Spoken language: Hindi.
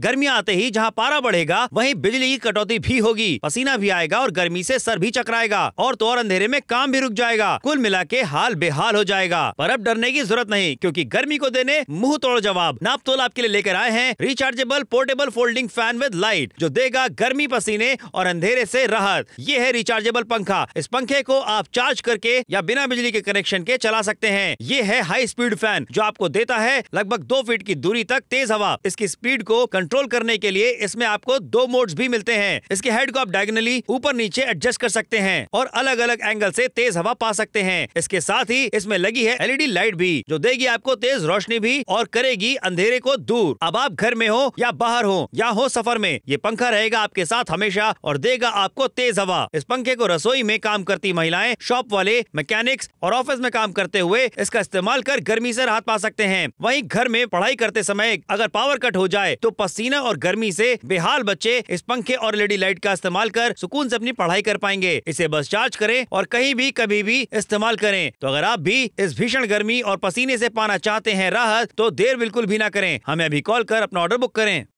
गर्मी आते ही जहाँ पारा बढ़ेगा वहीं बिजली की कटौती भी होगी पसीना भी आएगा और गर्मी से सर भी चकराएगा और तो और अंधेरे में काम भी रुक जाएगा कुल मिला के हाल बेहाल हो जाएगा पर अब डरने की जरूरत नहीं क्योंकि गर्मी को देने मुंह तोड़ जवाब नाप तोल आपके लिए लेकर आए हैं rechargeable portable folding fan with light जो देगा गर्मी पसीने और अंधेरे ऐसी राहत ये है रिचार्जेबल पंखा इस पंखे को आप चार्ज करके या बिना बिजली के कनेक्शन के चला सकते हैं ये है हाई स्पीड फैन जो आपको देता है लगभग दो फीट की दूरी तक तेज हवा इसकी स्पीड को कंट्रोल कंट्रोल करने के लिए इसमें आपको दो मोड्स भी मिलते हैं इसके हेड को आप डायगोनली ऊपर नीचे एडजस्ट कर सकते हैं और अलग अलग एंगल से तेज हवा पा सकते हैं इसके साथ ही इसमें लगी है एलईडी लाइट भी जो देगी आपको तेज रोशनी भी और करेगी अंधेरे को दूर अब आप घर में हो या बाहर हो या हो सफर में ये पंखा रहेगा आपके साथ हमेशा और देगा आपको तेज हवा इस पंखे को रसोई में काम करती महिलाएं शॉप वाले मैकेनिक्स और ऑफिस में काम करते हुए इसका इस्तेमाल कर गर्मी से राहत पा सकते हैं वहीं घर में पढ़ाई करते समय अगर पावर कट हो जाए तो पस्त पसीना और गर्मी से बेहाल बच्चे इस पंखे और एलईडी लाइट का इस्तेमाल कर सुकून से अपनी पढ़ाई कर पाएंगे इसे बस चार्ज करें और कहीं भी कभी भी इस्तेमाल करें तो अगर आप भी इस भीषण गर्मी और पसीने से पाना चाहते हैं राहत तो देर बिल्कुल भी ना करें हमें अभी कॉल कर अपना ऑर्डर बुक करें